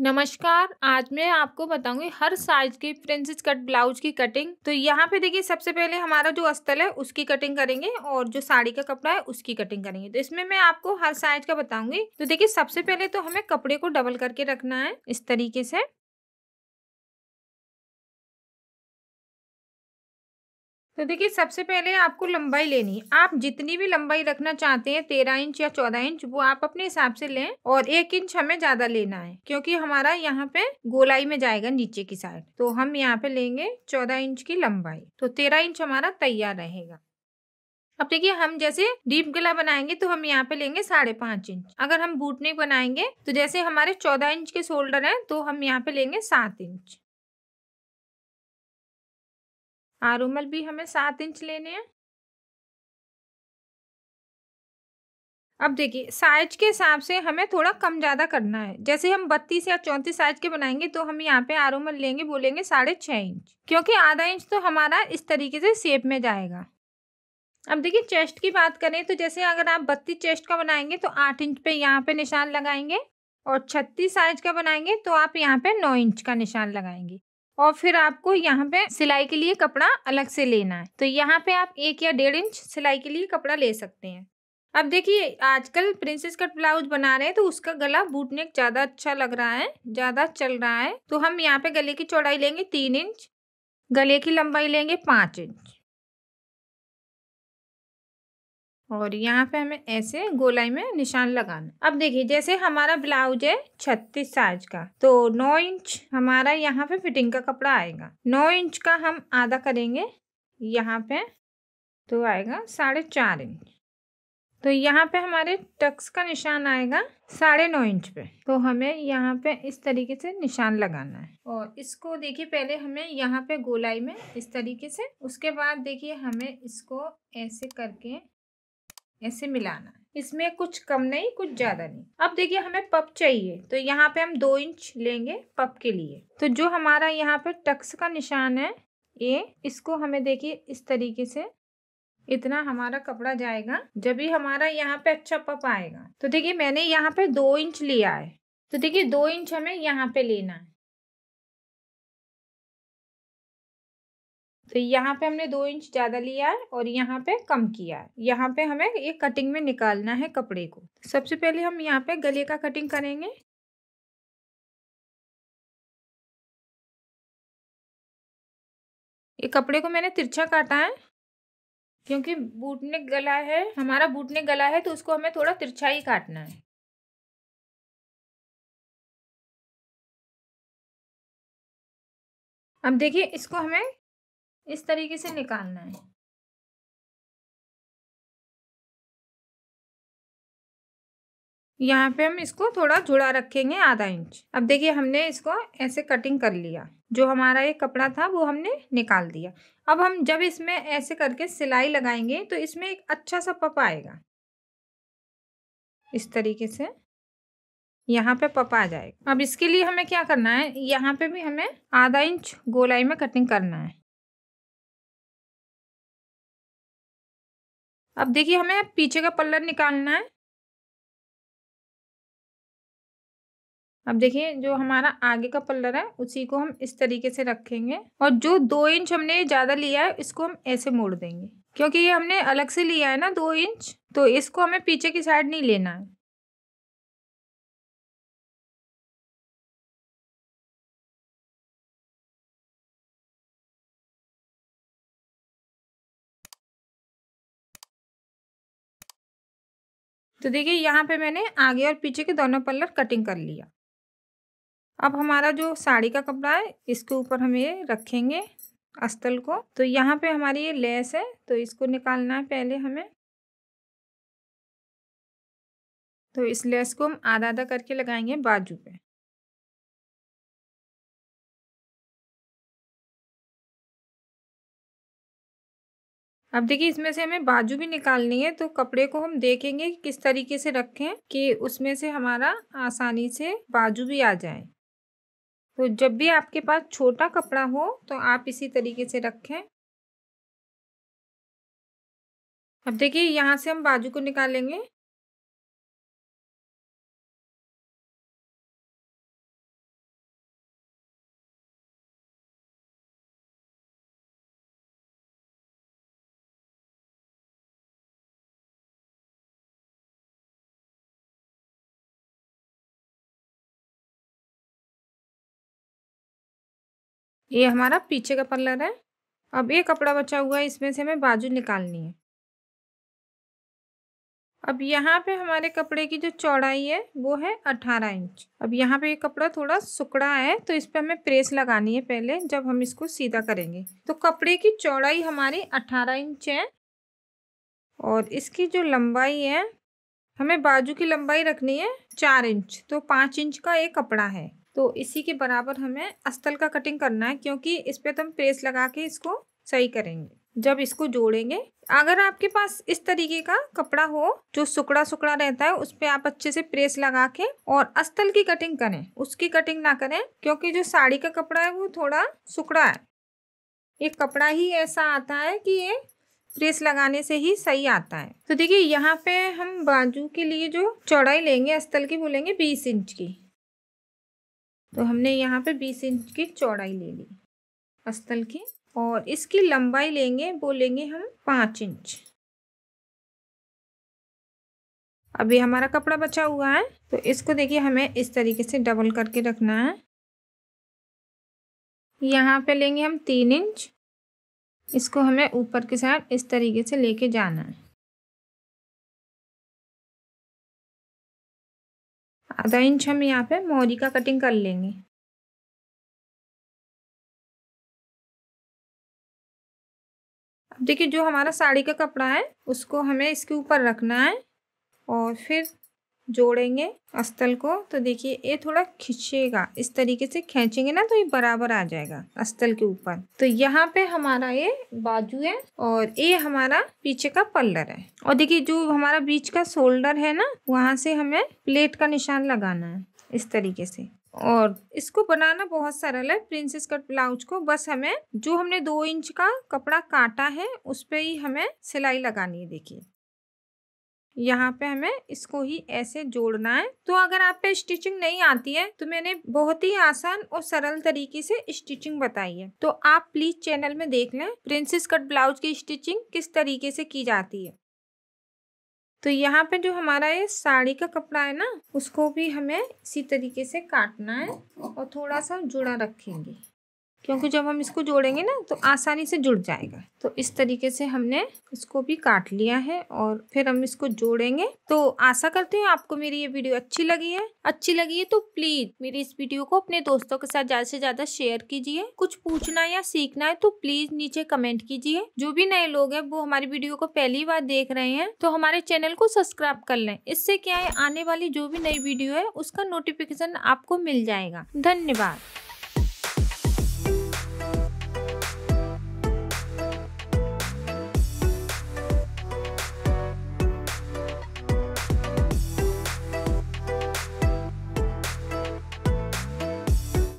नमस्कार आज मैं आपको बताऊंगी हर साइज की प्रिंसेस कट ब्लाउज की कटिंग तो यहाँ पे देखिए सबसे पहले हमारा जो अस्तल है उसकी कटिंग करेंगे और जो साड़ी का कपड़ा है उसकी कटिंग करेंगे तो इसमें मैं आपको हर साइज का बताऊंगी तो देखिए सबसे पहले तो हमें कपड़े को डबल करके रखना है इस तरीके से तो देखिए सबसे पहले आपको लंबाई लेनी है आप जितनी भी लंबाई रखना चाहते हैं तेरह इंच या चौदह इंच वो आप अपने हिसाब से लें और एक इंच हमें ज्यादा लेना है क्योंकि हमारा यहाँ पे गोलाई में जाएगा नीचे की साइड तो हम यहाँ पे लेंगे चौदह इंच की लंबाई तो तेरह इंच हमारा तैयार रहेगा अब देखिए हम जैसे डीप गला बनाएंगे तो हम यहाँ पे लेंगे साढ़े पांच इंच अगर हम बूटने बनाएंगे तो जैसे हमारे चौदह इंच के शोल्डर हैं तो हम यहाँ पे लेंगे सात इंच आर उमल भी हमें सात इंच लेने हैं अब देखिए साइज के हिसाब से हमें थोड़ा कम ज़्यादा करना है जैसे हम बत्तीस या चौंतीस साइज के बनाएंगे तो हम यहाँ पे उमल लेंगे बोलेंगे साढ़े छः इंच क्योंकि आधा इंच तो हमारा इस तरीके से शेप में जाएगा अब देखिए चेस्ट की बात करें तो जैसे अगर आप बत्तीस चेस्ट का बनाएंगे तो आठ इंच पे यहाँ पे निशान लगाएंगे और छत्तीस साइज का बनाएंगे तो आप यहाँ पे नौ इंच का निशान लगाएंगे और फिर आपको यहाँ पे सिलाई के लिए कपड़ा अलग से लेना है तो यहाँ पे आप एक या डेढ़ इंच सिलाई के लिए कपड़ा ले सकते हैं अब देखिए आजकल प्रिंसेस कट ब्लाउज बना रहे हैं तो उसका गला बूटने ज़्यादा अच्छा लग रहा है ज़्यादा चल रहा है तो हम यहाँ पे गले की चौड़ाई लेंगे तीन इंच गले की लंबाई लेंगे पाँच इंच और यहाँ पे हमें ऐसे गोलाई में निशान लगाना अब देखिए जैसे हमारा ब्लाउज है छत्तीस साइज का तो नौ इंच हमारा यहाँ पे फिटिंग का कपड़ा आएगा नौ इंच का हम आधा करेंगे यहाँ पे तो आएगा साढ़े चार इंच तो यहाँ पे हमारे टक्स का निशान आएगा साढ़े नौ इंच पे तो हमें यहाँ पे इस तरीके से निशान लगाना है और इसको देखिए पहले हमें यहाँ पे गोलाई में इस तरीके से उसके बाद देखिए हमें इसको ऐसे करके ऐसे मिलाना इसमें कुछ कम नहीं कुछ ज़्यादा नहीं अब देखिए हमें पप चाहिए तो यहाँ पे हम दो इंच लेंगे पप के लिए तो जो हमारा यहाँ पे टक्स का निशान है ये इसको हमें देखिए इस तरीके से इतना हमारा कपड़ा जाएगा जब भी हमारा यहाँ पे अच्छा पप आएगा तो देखिए मैंने यहाँ पे दो इंच लिया है तो देखिए दो इंच हमें यहाँ पे लेना है तो यहाँ पे हमने दो इंच ज़्यादा लिया है और यहाँ पे कम किया है यहाँ पे हमें ये कटिंग में निकालना है कपड़े को सबसे पहले हम यहाँ पे गले का कटिंग करेंगे ये कपड़े को मैंने तिरछा काटा है क्योंकि बूटने गला है हमारा बूटने गला है तो उसको हमें थोड़ा तिरछा ही काटना है अब देखिए इसको हमें इस तरीके से निकालना है यहाँ पे हम इसको थोड़ा जुड़ा रखेंगे आधा इंच अब देखिए हमने इसको ऐसे कटिंग कर लिया जो हमारा ये कपड़ा था वो हमने निकाल दिया अब हम जब इसमें ऐसे करके सिलाई लगाएंगे तो इसमें एक अच्छा सा पपा आएगा इस तरीके से यहाँ पे पपा आ जाएगा अब इसके लिए हमें क्या करना है यहाँ पे भी हमें आधा इंच गोलाई में कटिंग करना है अब देखिए हमें पीछे का पल्लर निकालना है अब देखिए जो हमारा आगे का पल्लर है उसी को हम इस तरीके से रखेंगे और जो दो इंच हमने ज़्यादा लिया है इसको हम ऐसे मोड़ देंगे क्योंकि ये हमने अलग से लिया है ना दो इंच तो इसको हमें पीछे की साइड नहीं लेना है तो देखिए यहाँ पे मैंने आगे और पीछे के दोनों पल्लर कटिंग कर लिया अब हमारा जो साड़ी का कपड़ा है इसके ऊपर हम ये रखेंगे अस्तल को तो यहाँ पे हमारी ये लेस है तो इसको निकालना है पहले हमें तो इस लेस को हम आधा आधा करके लगाएंगे बाजू पे अब देखिए इसमें से हमें बाजू भी निकालनी है तो कपड़े को हम देखेंगे किस तरीके से रखें कि उसमें से हमारा आसानी से बाजू भी आ जाए तो जब भी आपके पास छोटा कपड़ा हो तो आप इसी तरीके से रखें अब देखिए यहाँ से हम बाजू को निकालेंगे ये हमारा पीछे का पल्लर है अब ये कपड़ा बचा हुआ है इसमें से हमें बाजू निकालनी है अब यहाँ पे हमारे कपड़े की जो चौड़ाई है वो है अठारह इंच अब यहाँ पे ये कपड़ा थोड़ा सुकड़ा है तो इस पर हमें प्रेस लगानी है पहले जब हम इसको सीधा करेंगे तो कपड़े की चौड़ाई हमारी अठारह इंच है और इसकी जो लंबाई है हमें बाजू की लंबाई रखनी है चार इंच तो पाँच इंच का ये कपड़ा है तो इसी के बराबर हमें अस्तल का कटिंग करना है क्योंकि इस पर तो हम प्रेस लगा के इसको सही करेंगे जब इसको जोड़ेंगे अगर आपके पास इस तरीके का कपड़ा हो जो सुकड़ा सुकड़ा रहता है उस पर आप अच्छे से प्रेस लगा के और अस्तल की कटिंग करें उसकी कटिंग ना करें क्योंकि जो साड़ी का कपड़ा है वो थोड़ा सुकड़ा है ये कपड़ा ही ऐसा आता है कि ये प्रेस लगाने से ही सही आता है तो देखिए यहाँ पे हम बाजू के लिए जो चौड़ाई लेंगे अस्तल की वो लेंगे बीस इंच की तो हमने यहाँ पे बीस इंच की चौड़ाई ले ली अस्तल की और इसकी लंबाई लेंगे वो लेंगे हम पाँच इंच अभी हमारा कपड़ा बचा हुआ है तो इसको देखिए हमें इस तरीके से डबल करके रखना है यहाँ पे लेंगे हम तीन इंच इसको हमें ऊपर के साइड इस तरीके से लेके जाना है आधा इंच हम यहाँ पे मोरी का कटिंग कर लेंगे अब देखिए जो हमारा साड़ी का कपड़ा है उसको हमें इसके ऊपर रखना है और फिर जोड़ेंगे अस्तल को तो देखिए ये थोड़ा खींचेगा इस तरीके से खींचेंगे ना तो ये बराबर आ जाएगा अस्तल के ऊपर तो यहाँ पे हमारा ये बाजू है और ये हमारा पीछे का पल्लर है और देखिए जो हमारा बीच का शोल्डर है ना वहाँ से हमें प्लेट का निशान लगाना है इस तरीके से और इसको बनाना बहुत सरल है प्रिंसेस कट ब्लाउज को बस हमें जो हमने दो इंच का कपड़ा काटा है उस पर ही हमें सिलाई लगानी है देखिए यहाँ पे हमें इसको ही ऐसे जोड़ना है तो अगर आप पे स्टिचिंग नहीं आती है तो मैंने बहुत ही आसान और सरल तरीके से स्टिचिंग बताई है तो आप प्लीज चैनल में देख लें प्रिंसेस कट ब्लाउज की स्टिचिंग किस तरीके से की जाती है तो यहाँ पे जो हमारा ये साड़ी का कपड़ा है ना उसको भी हमें इसी तरीके से काटना है और थोड़ा सा जुड़ा रखेंगे क्योंकि जब हम इसको जोड़ेंगे ना तो आसानी से जुड़ जाएगा तो इस तरीके से हमने इसको भी काट लिया है और फिर हम इसको जोड़ेंगे तो आशा करते हैं आपको मेरी ये वीडियो अच्छी लगी है अच्छी लगी है तो प्लीज मेरी इस वीडियो को अपने दोस्तों के साथ ज्यादा से ज्यादा शेयर कीजिए कुछ पूछना या सीखना है तो प्लीज नीचे कमेंट कीजिए जो भी नए लोग हैं वो हमारी वीडियो को पहली बार देख रहे हैं तो हमारे चैनल को सब्सक्राइब कर लें इससे क्या है आने वाली जो भी नई वीडियो है उसका नोटिफिकेशन आपको मिल जाएगा धन्यवाद